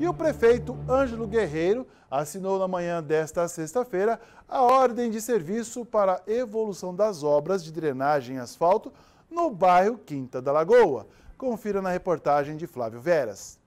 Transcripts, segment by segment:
E o prefeito Ângelo Guerreiro assinou na manhã desta sexta-feira a ordem de serviço para a evolução das obras de drenagem e asfalto no bairro Quinta da Lagoa. Confira na reportagem de Flávio Veras.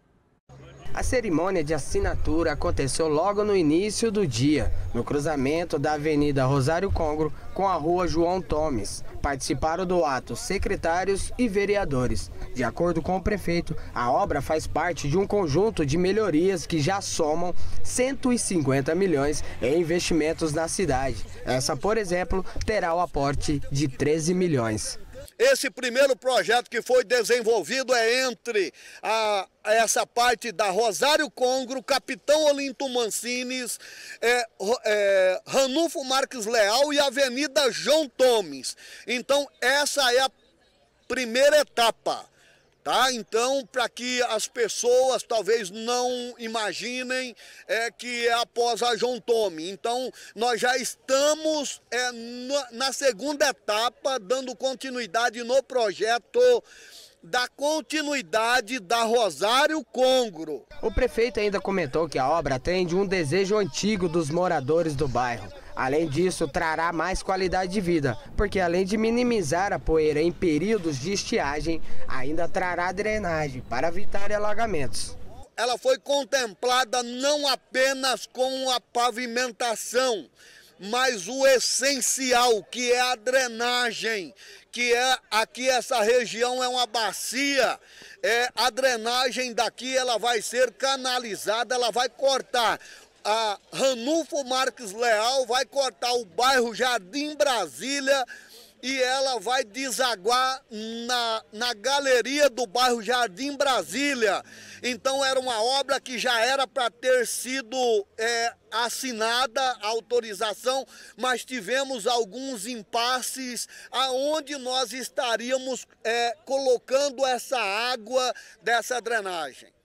A cerimônia de assinatura aconteceu logo no início do dia, no cruzamento da Avenida Rosário Congro com a Rua João Tomes. Participaram do ato secretários e vereadores. De acordo com o prefeito, a obra faz parte de um conjunto de melhorias que já somam 150 milhões em investimentos na cidade. Essa, por exemplo, terá o aporte de 13 milhões. Esse primeiro projeto que foi desenvolvido é entre a, essa parte da Rosário Congro, Capitão Olinto Mancines, é, é, Ranulfo Marques Leal e Avenida João Tomes. Então, essa é a primeira etapa. Tá? Então, para que as pessoas talvez não imaginem é, que é após a João Tome. Então, nós já estamos é, na, na segunda etapa, dando continuidade no projeto da continuidade da Rosário Congro. O prefeito ainda comentou que a obra atende um desejo antigo dos moradores do bairro Além disso, trará mais qualidade de vida, porque além de minimizar a poeira em períodos de estiagem, ainda trará drenagem para evitar alagamentos. Ela foi contemplada não apenas com a pavimentação, mas o essencial, que é a drenagem, que é aqui essa região é uma bacia, é, a drenagem daqui ela vai ser canalizada, ela vai cortar a Ranulfo Marques Leal vai cortar o bairro Jardim Brasília e ela vai desaguar na, na galeria do bairro Jardim Brasília. Então era uma obra que já era para ter sido é, assinada a autorização, mas tivemos alguns impasses aonde nós estaríamos é, colocando essa água dessa drenagem.